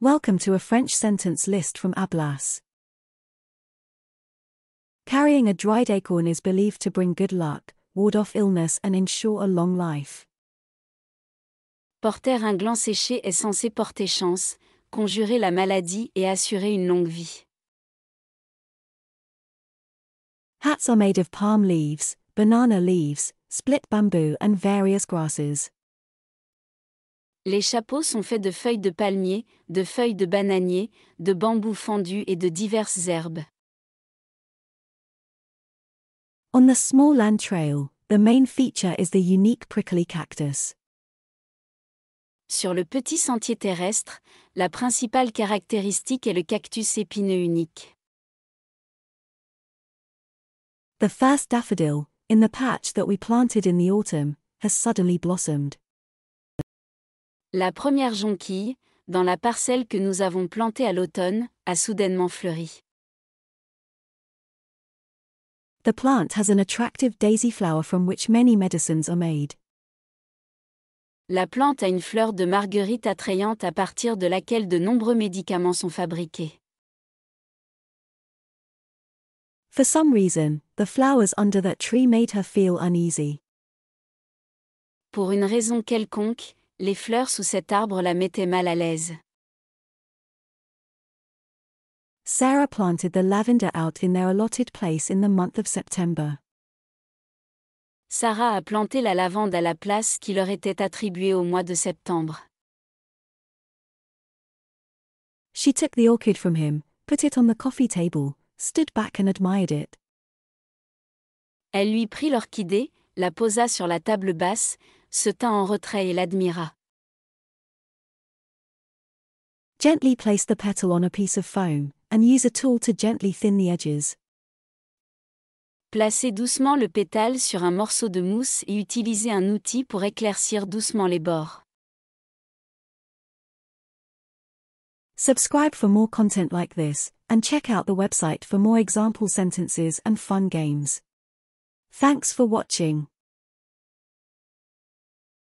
Welcome to a French sentence list from Ablas. Carrying a dried acorn is believed to bring good luck, ward off illness, and ensure a long life. Porter un gland séché est censé porter chance, conjurer la maladie et assurer une longue vie. Hats are made of palm leaves, banana leaves, split bamboo, and various grasses. Les chapeaux sont faits de feuilles de palmier, de feuilles de bananier, de bambous fendus et de diverses herbes. On the small land trail, the main feature is the unique prickly cactus. Sur le petit sentier terrestre, la principale caractéristique est le cactus épineux unique. The first daffodil, in the patch that we planted in the autumn, has suddenly blossomed. La première jonquille, dans la parcelle que nous avons plantée à l'automne, a soudainement fleuri. The plant has an attractive daisy flower from which many medicines are made. La plante a une fleur de marguerite attrayante à partir de laquelle de nombreux médicaments sont fabriqués. For some reason, the flowers under that tree made her feel uneasy. Pour une raison quelconque, les fleurs sous cet arbre la mettaient mal à l'aise. Sarah planted the lavender out in their allotted place in the month of September. Sarah a planté la lavande à la place qui leur était attribuée au mois de septembre. She took the orchid from him, put it on the coffee table, stood back and admired it. Elle lui prit l'orchidée, la posa sur la table basse, se tint en retrait et l'admira. Gently place the petal on a piece of foam, and use a tool to gently thin the edges. Placez doucement le pétale sur un morceau de mousse et utilisez un outil pour éclaircir doucement les bords. Subscribe for more content like this, and check out the website for more example sentences and fun games. Thanks for watching.